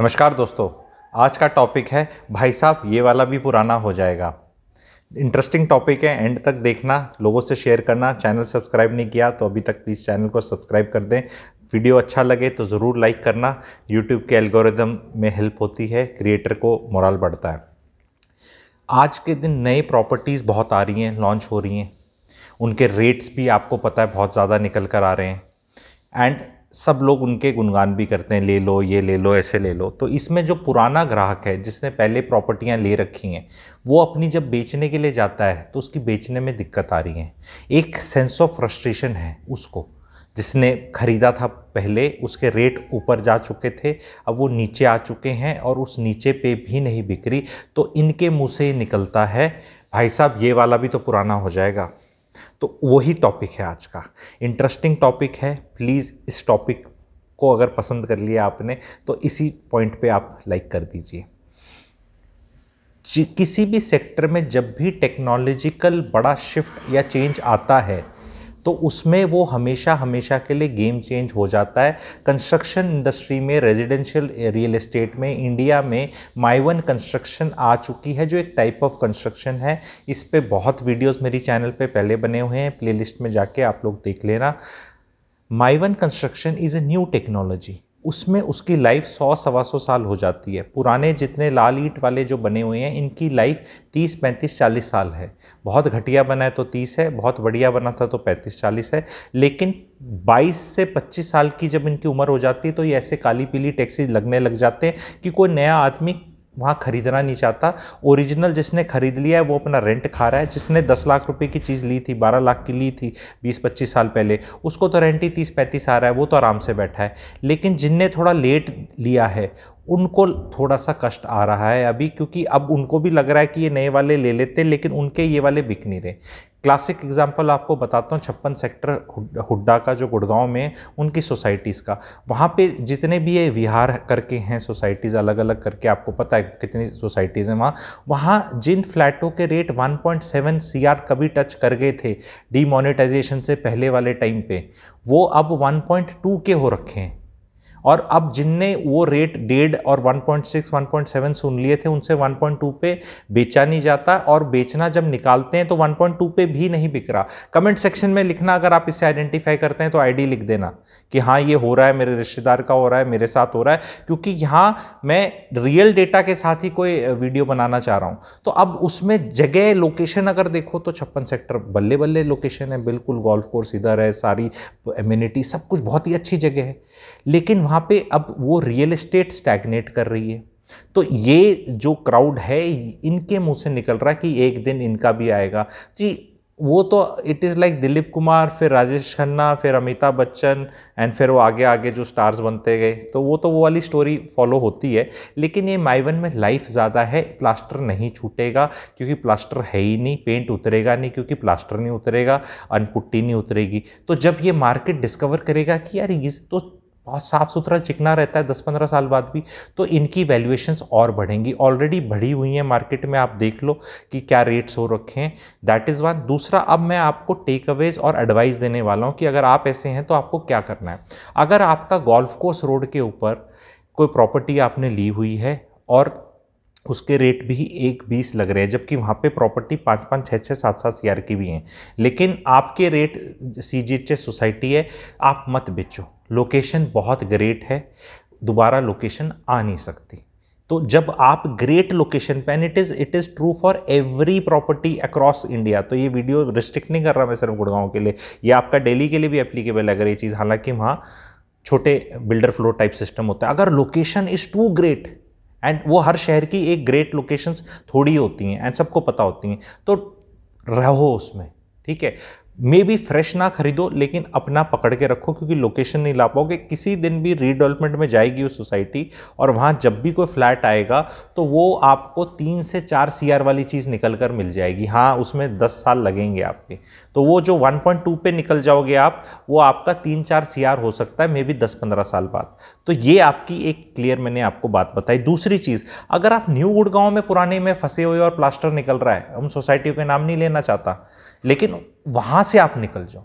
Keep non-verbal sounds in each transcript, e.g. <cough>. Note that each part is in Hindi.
नमस्कार दोस्तों आज का टॉपिक है भाई साहब ये वाला भी पुराना हो जाएगा इंटरेस्टिंग टॉपिक है एंड तक देखना लोगों से शेयर करना चैनल सब्सक्राइब नहीं किया तो अभी तक प्लीज़ चैनल को सब्सक्राइब कर दें वीडियो अच्छा लगे तो ज़रूर लाइक करना यूट्यूब के एल्गोरिदम में हेल्प होती है क्रिएटर को मोरल बढ़ता है आज के दिन नई प्रॉपर्टीज़ बहुत आ रही हैं लॉन्च हो रही हैं उनके रेट्स भी आपको पता है बहुत ज़्यादा निकल कर आ रहे हैं एंड सब लोग उनके गुणगान भी करते हैं ले लो ये ले लो ऐसे ले लो तो इसमें जो पुराना ग्राहक है जिसने पहले प्रॉपर्टियाँ ले रखी हैं वो अपनी जब बेचने के लिए जाता है तो उसकी बेचने में दिक्कत आ रही है एक सेंस ऑफ फ्रस्ट्रेशन है उसको जिसने ख़रीदा था पहले उसके रेट ऊपर जा चुके थे अब वो नीचे आ चुके हैं और उस नीचे पे भी नहीं बिक्री तो इनके मुँह से निकलता है भाई साहब ये वाला भी तो पुराना हो जाएगा तो वही टॉपिक है आज का इंटरेस्टिंग टॉपिक है प्लीज़ इस टॉपिक को अगर पसंद कर लिया आपने तो इसी पॉइंट पे आप लाइक कर दीजिए किसी भी सेक्टर में जब भी टेक्नोलॉजिकल बड़ा शिफ्ट या चेंज आता है तो उसमें वो हमेशा हमेशा के लिए गेम चेंज हो जाता है कंस्ट्रक्शन इंडस्ट्री में रेजिडेंशियल रियल इस्टेट में इंडिया में माइवन कंस्ट्रक्शन आ चुकी है जो एक टाइप ऑफ कंस्ट्रक्शन है इस पर बहुत वीडियोज़ मेरी चैनल पर पहले बने हुए हैं प्लेलिस्ट में जाके आप लोग देख लेना Mivan construction is a new technology उसमें उसकी लाइफ सौ सवा सौ साल हो जाती है पुराने जितने लाल ईट वाले जो बने हुए हैं इनकी लाइफ तीस पैंतीस चालीस साल है बहुत घटिया बना है तो तीस है बहुत बढ़िया बना था तो पैंतीस चालीस है लेकिन बाईस से पच्चीस साल की जब इनकी उम्र हो जाती है तो ये ऐसे काली पीली टैक्सी लगने लग जाते हैं कि कोई नया आदमी वहाँ ख़रीदना नहीं चाहता ओरिजिनल जिसने ख़रीद लिया है वो अपना रेंट खा रहा है जिसने दस लाख रुपए की चीज़ ली थी बारह लाख की ली थी बीस पच्चीस साल पहले उसको तो रेंट ही तीस पैंतीस आ रहा है वो तो आराम से बैठा है लेकिन जिनने थोड़ा लेट लिया है उनको थोड़ा सा कष्ट आ रहा है अभी क्योंकि अब उनको भी लग रहा है कि ये नए वाले ले लेते लेकिन उनके ये वाले बिक नहीं रहे क्लासिक एग्जांपल आपको बताता हूँ छप्पन सेक्टर हुड्डा का जो गुड़गांव में उनकी सोसाइटीज़ का वहाँ पे जितने भी ये विहार करके हैं सोसाइटीज़ अलग अलग करके आपको पता है कितनी सोसाइटीज़ हैं वहाँ वहाँ जिन फ्लैटों के रेट 1.7 पॉइंट कभी टच कर गए थे डीमोनेटाइजेशन से पहले वाले टाइम पे वो अब 1.2 के हो रखे हैं और अब जिनने वो रेट डेढ़ और 1.6 1.7 सुन लिए थे उनसे 1.2 पे बेचा नहीं जाता और बेचना जब निकालते हैं तो 1.2 पे भी नहीं बिक रहा कमेंट सेक्शन में लिखना अगर आप इसे आइडेंटिफाई करते हैं तो आईडी लिख देना कि हाँ ये हो रहा है मेरे रिश्तेदार का हो रहा है मेरे साथ हो रहा है क्योंकि यहाँ मैं रियल डेटा के साथ ही कोई वीडियो बनाना चाह रहा हूँ तो अब उसमें जगह लोकेशन अगर देखो तो छप्पन सेक्टर बल्ले बल्ले लोकेशन है बिल्कुल गोल्फ कोर्स इधर है सारी एम्यूनिटी सब कुछ बहुत ही अच्छी जगह है लेकिन वहाँ पे अब वो रियल इस्टेट स्टैगनेट कर रही है तो ये जो क्राउड है इनके मुंह से निकल रहा है कि एक दिन इनका भी आएगा जी वो तो it is like Dilip Kumar फिर राजेश खन्ना फिर अमिताभ बच्चन एंड फिर वो आगे आगे जो स्टार्स बनते गए तो वो तो वो वाली स्टोरी फॉलो होती है लेकिन ये माइवन में लाइफ ज़्यादा है प्लास्टर नहीं छूटेगा क्योंकि प्लास्टर है ही नहीं पेंट उतरेगा नहीं क्योंकि प्लास्टर नहीं उतरेगा अनपुट्टी नहीं उतरेगी तो जब ये मार्केट डिस्कवर करेगा कि यार ये तो बहुत साफ़ सुथरा चिकना रहता है दस पंद्रह साल बाद भी तो इनकी वैल्यूएशंस और बढ़ेंगी ऑलरेडी बढ़ी हुई हैं मार्केट में आप देख लो कि क्या रेट्स हो रखे हैं दैट इज़ वन दूसरा अब मैं आपको टेक अवेज और एडवाइस देने वाला हूँ कि अगर आप ऐसे हैं तो आपको क्या करना है अगर आपका गोल्फ कोर्स रोड के ऊपर कोई प्रॉपर्टी आपने ली हुई है और उसके रेट भी एक बीस लग रहे हैं जबकि वहाँ पे प्रॉपर्टी पाँच पाँच छः छः सात सात सी की भी हैं लेकिन आपके rate C G H S society है आप मत बेचो लोकेशन बहुत ग्रेट है दोबारा लोकेशन आ नहीं सकती तो जब आप ग्रेट लोकेशन पे and it is it is true for every property across India तो ये वीडियो रिस्ट्रिक्ट नहीं कर रहा मैं सिर्फ गुड़गांव के लिए ये आपका डेली के लिए भी एप्लीकेबल है अगर ये चीज़ हालांकि वहाँ छोटे बिल्डर फ्लोर टाइप सिस्टम होता है अगर location is too great and वो हर शहर की एक ग्रेट लोकेशंस थोड़ी होती हैं एंड सबको पता होती हैं तो रहो उसमें ठीक है मे बी फ्रेश ना खरीदो लेकिन अपना पकड़ के रखो क्योंकि लोकेशन नहीं ला पाओगे किसी दिन भी रीडेवलपमेंट में जाएगी वो सोसाइटी और वहाँ जब भी कोई फ्लैट आएगा तो वो आपको तीन से चार आर वाली चीज़ निकल कर मिल जाएगी हाँ उसमें दस साल लगेंगे आपके तो वो जो 1.2 पे निकल जाओगे आप वो आपका तीन चार आर हो सकता है मे बी दस पंद्रह साल बाद तो ये आपकी एक क्लियर मैंने आपको बात बताई दूसरी चीज़ अगर आप न्यू गुड़गांव में पुराने में फंसे हुए और प्लास्टर निकल रहा है हम सोसाइटियों के नाम नहीं लेना चाहता लेकिन वहाँ से आप निकल जाओ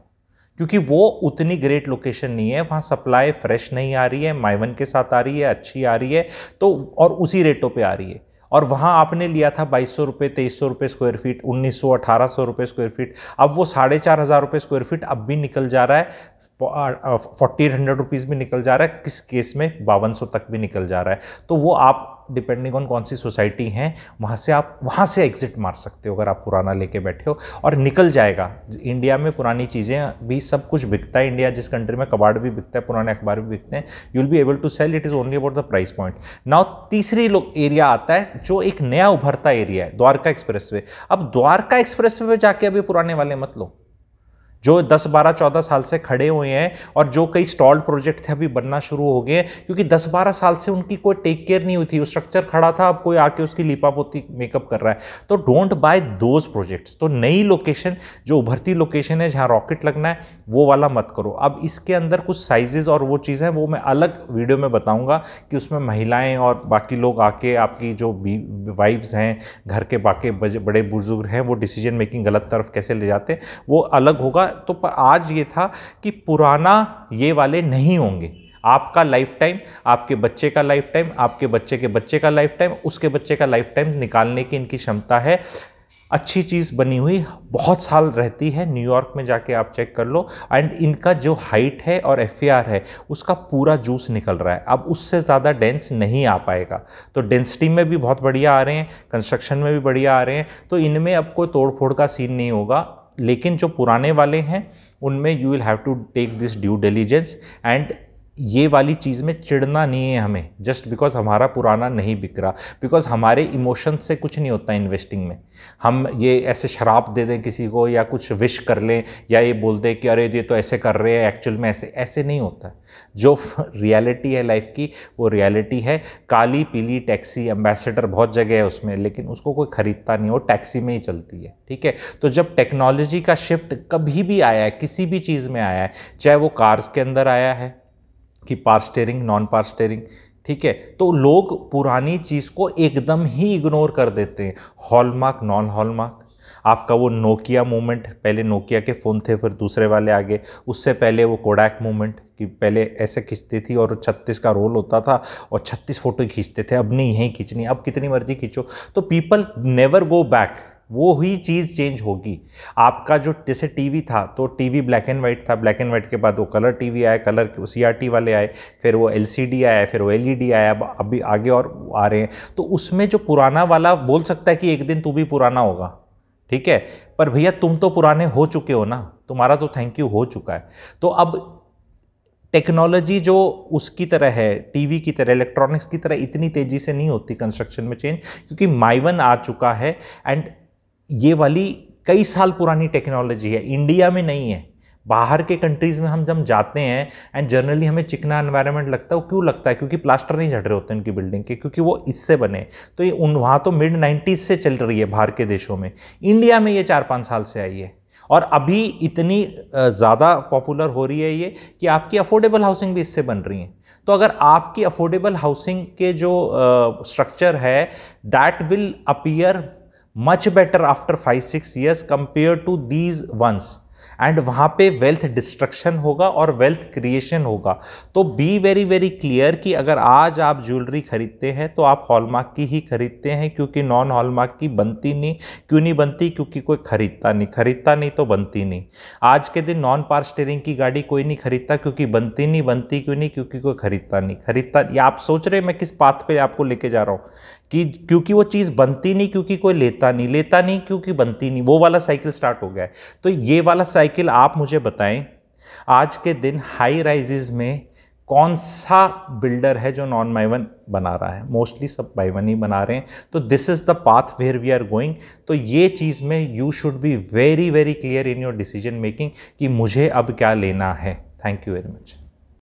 क्योंकि वो उतनी ग्रेट लोकेशन नहीं है वहाँ सप्लाई फ्रेश नहीं आ रही है माइवन के साथ आ रही है अच्छी आ रही है तो और उसी रेटों पे आ रही है और वहाँ आपने लिया था बाईस सौ रुपये तेईस सौ रुपये स्क्वायर फीट उन्नीस सौ अठारह सौ रुपये स्क्वायर फीट अब वो साढ़े चार हज़ार रुपये स्क्वायर फीट अब भी निकल जा रहा है फोर्टी एट हंड्रेड रुपीज़ भी निकल जा रहा है किस केस में बावन सौ तक भी निकल जा रहा है तो वो आप डिपेंडिंग ऑन कौन सी सोसाइटी हैं वहाँ से आप वहाँ से एग्जिट मार सकते हो अगर आप पुराना लेके बैठे हो और निकल जाएगा इंडिया में पुरानी चीज़ें भी सब कुछ बिकता है इंडिया जिस कंट्री में कबाड़ भी बिकता है पुराने अखबार भी बिकते हैं you will be able to sell it is only about the price point now तीसरी लोग एरिया आता है जो एक नया उभरता एरिया है द्वारका एक्सप्रेस अब द्वारका एक्सप्रेस वे जाके अभी पुराने वाले मत लो जो 10 12 14 साल से खड़े हुए हैं और जो कई स्टॉल प्रोजेक्ट थे अभी बनना शुरू हो गए क्योंकि 10 12 साल से उनकी कोई टेक केयर नहीं हुई थी वो स्ट्रक्चर खड़ा था अब कोई आके उसकी लिपापोती मेकअप कर रहा है तो डोंट बाय दोज प्रोजेक्ट्स तो नई लोकेशन जो उभरती लोकेशन है जहाँ रॉकेट लगना है वो वाला मत करो अब इसके अंदर कुछ साइजेज़ और वो चीज़ें वो मैं अलग वीडियो में बताऊँगा कि उसमें महिलाएँ और बाकी लोग आके आपकी जो वाइफ्स हैं घर के बाकी बड़े बुजुर्ग हैं वो डिसीजन मेकिंग गलत तरफ कैसे ले जाते हैं वो अलग होगा तो पर आज ये था कि पुराना ये वाले नहीं होंगे आपका लाइफ टाइम आपके बच्चे का लाइफ टाइम आपके बच्चे के बच्चे का लाइफ टाइम उसके बच्चे का लाइफ टाइम निकालने की इनकी क्षमता है अच्छी चीज़ बनी हुई बहुत साल रहती है न्यूयॉर्क में जाके आप चेक कर लो एंड इनका जो हाइट है और एफ है उसका पूरा जूस निकल रहा है अब उससे ज़्यादा डेंस नहीं आ पाएगा तो डेंसिटी में भी बहुत बढ़िया आ रहे हैं कंस्ट्रक्शन में भी बढ़िया आ रहे हैं तो इनमें अब कोई तोड़ फोड़ का सीन नहीं होगा लेकिन जो पुराने वाले हैं उनमें you will have to take this due diligence and ये वाली चीज़ में चिड़ना नहीं है हमें जस्ट बिकॉज हमारा पुराना नहीं बिक रहा बिकॉज हमारे इमोशन से कुछ नहीं होता इन्वेस्टिंग में हम ये ऐसे शराब दे दें किसी को या कुछ विश कर लें या ये बोल दें कि अरे ये तो ऐसे कर रहे हैं एक्चुअल में ऐसे ऐसे नहीं होता <laughs> है जो रियलिटी है लाइफ की वो रियलिटी है काली पीली टैक्सी एम्बेसडर बहुत जगह है उसमें लेकिन उसको कोई ख़रीदता नहीं वो टैक्सी में ही चलती है ठीक है तो जब टेक्नोलॉजी का शिफ्ट कभी भी आया है किसी भी चीज़ में आया है चाहे वो कार्स के अंदर आया है कि power steering non power steering ठीक है तो लोग पुरानी चीज़ को एकदम ही इग्नोर कर देते हैं हॉलमार्क नॉन हॉलमार्क आपका वो नोकिया मूवमेंट पहले नोकिया के फ़ोन थे फिर दूसरे वाले आ गए उससे पहले वो कोडैक मूवमेंट कि पहले ऐसे खींचती थी और छत्तीस का रोल होता था और छत्तीस फ़ोटो खींचते थे अब नहीं यहीं खींचनी अब कितनी मर्जी खींचो तो पीपल नेवर गो बैक वो ही चीज़ चेंज होगी आपका जो जैसे टीवी था तो टीवी ब्लैक एंड वाइट था ब्लैक एंड वाइट के बाद वो कलर टीवी आया कलर सी वाले आए फिर वो एल आया फिर वो एल e आया अब अभी आगे और आ रहे हैं तो उसमें जो पुराना वाला बोल सकता है कि एक दिन तू भी पुराना होगा ठीक है पर भैया तुम तो पुराने हो चुके हो ना तुम्हारा तो थैंक यू हो चुका है तो अब टेक्नोलॉजी जो उसकी तरह है टीवी की तरह इलेक्ट्रॉनिक्स की तरह इतनी तेज़ी से नहीं होती कंस्ट्रक्शन में चेंज क्योंकि माइवन आ चुका है एंड ये वाली कई साल पुरानी टेक्नोलॉजी है इंडिया में नहीं है बाहर के कंट्रीज़ में हम जब जाते हैं एंड जनरली हमें चिकना एनवायरनमेंट लगता है वो क्यों लगता है क्योंकि प्लास्टर नहीं झड़ रहे होते उनकी बिल्डिंग के क्योंकि वो इससे बने तो ये उन वहाँ तो मिड नाइन्टीज़ से चल रही है बाहर के देशों में इंडिया में ये चार पाँच साल से आई है और अभी इतनी ज़्यादा पॉपुलर हो रही है ये कि आपकी अफोर्डेबल हाउसिंग भी इससे बन रही है तो अगर आपकी अफोर्डेबल हाउसिंग के जो स्ट्रक्चर है that will appear much better after five six years compare to these ones and वहां पे वेल्थ डिस्ट्रक्शन होगा और वेल्थ क्रिएशन होगा तो बी वेरी वेरी क्लियर कि अगर आज आप ज्वेलरी खरीदते हैं तो आप हॉलमार्क की ही खरीदते हैं क्योंकि नॉन हॉलमार्क की बनती नहीं क्यों नहीं बनती क्योंकि कोई खरीदता नहीं खरीदता नहीं तो बनती नहीं आज के दिन नॉन पार स्टेयरिंग की गाड़ी कोई नहीं खरीदता क्योंकि बनती नहीं बनती क्यों नहीं क्योंकि कोई खरीदता नहीं खरीदता या आप सोच रहे मैं किस पाथ पर आपको लेके जा रहा हूँ कि क्योंकि वो चीज़ बनती नहीं क्योंकि कोई लेता नहीं लेता नहीं क्योंकि बनती नहीं वो वाला साइकिल स्टार्ट हो गया है तो ये वाला साइकिल आप मुझे बताएं आज के दिन हाई राइजेज में कौन सा बिल्डर है जो नॉन माइवन बना रहा है मोस्टली सब माइवन ही बना रहे हैं तो this is the path where we are going तो ये चीज़ में you should be very very clear in your decision making कि मुझे अब क्या लेना है थैंक यू वेरी मच